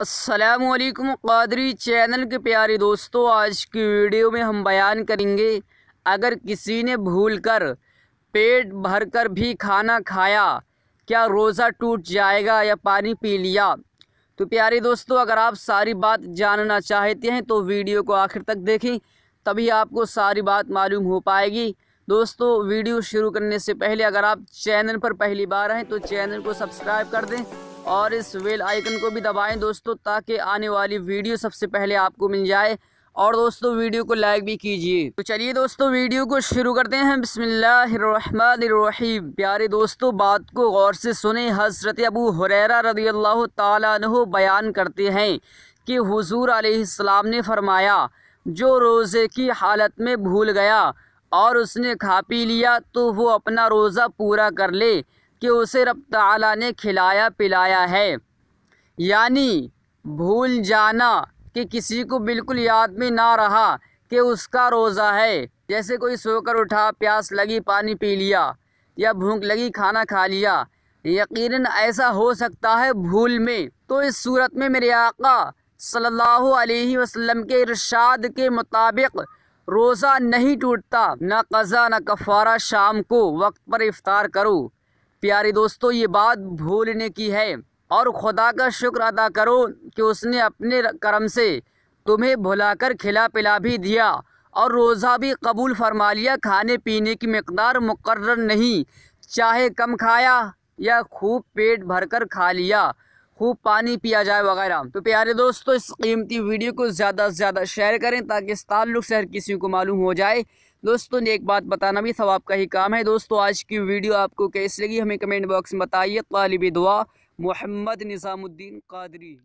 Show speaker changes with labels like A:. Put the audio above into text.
A: असलकम कादरी चैनल के प्यारे दोस्तों आज की वीडियो में हम बयान करेंगे अगर किसी ने भूलकर पेट भरकर भी खाना खाया क्या रोज़ा टूट जाएगा या पानी पी लिया तो प्यारे दोस्तों अगर आप सारी बात जानना चाहते हैं तो वीडियो को आखिर तक देखें तभी आपको सारी बात मालूम हो पाएगी दोस्तों वीडियो शुरू करने से पहले अगर आप चैनल पर पहली बार आएँ तो चैनल को सब्सक्राइब कर दें और इस वेल आइकन को भी दबाएं दोस्तों ताकि आने वाली वीडियो सबसे पहले आपको मिल जाए और दोस्तों वीडियो को लाइक भी कीजिए तो चलिए दोस्तों वीडियो को शुरू करते हैं बिसमीम प्यारे दोस्तों बात को गौर से सुने हज़रत अबू हुरैरा रदी अल्लाह तु बयान करते हैं कि हुजूर अलैहिस्सलाम ने फरमाया जो रोज़े की हालत में भूल गया और उसने खा पी लिया तो वो अपना रोज़ा पूरा कर ले कि उसे रब ताला ने खिलाया पिलाया है यानी भूल जाना कि किसी को बिल्कुल याद में ना रहा कि उसका रोज़ा है जैसे कोई सोकर उठा प्यास लगी पानी पी लिया या भूख लगी खाना खा लिया यकीनन ऐसा हो सकता है भूल में तो इस सूरत में मेरे आका सल्लल्लाहु अलैहि वसल्लम के इरशाद के मुताबिक रोज़ा नहीं टूटता न कज़ा न कफ़ारा शाम को वक्त पर इफ़ार करो प्यारे दोस्तों ये बात भूलने की है और खुदा का शुक्र अदा करो कि उसने अपने करम से तुम्हें भुलाकर खिला पिला भी दिया और रोज़ा भी कबूल फरमा लिया खाने पीने की मकदार मुकर नहीं चाहे कम खाया या खूब पेट भरकर खा लिया खूब पानी पिया जाए वगैरह तो प्यारे दोस्तों इस कीमती वीडियो को ज़्यादा से ज़्यादा शेयर करें ताकि इस ताल्लुक से हर किसी को मालूम हो जाए दोस्तों ने एक बात बताना भी सवाब का ही काम है दोस्तों आज की वीडियो आपको कैसी लगी हमें कमेंट बॉक्स में बताइए तालिब तो दुआ मोहम्मद निज़ामुद्दीन कादरी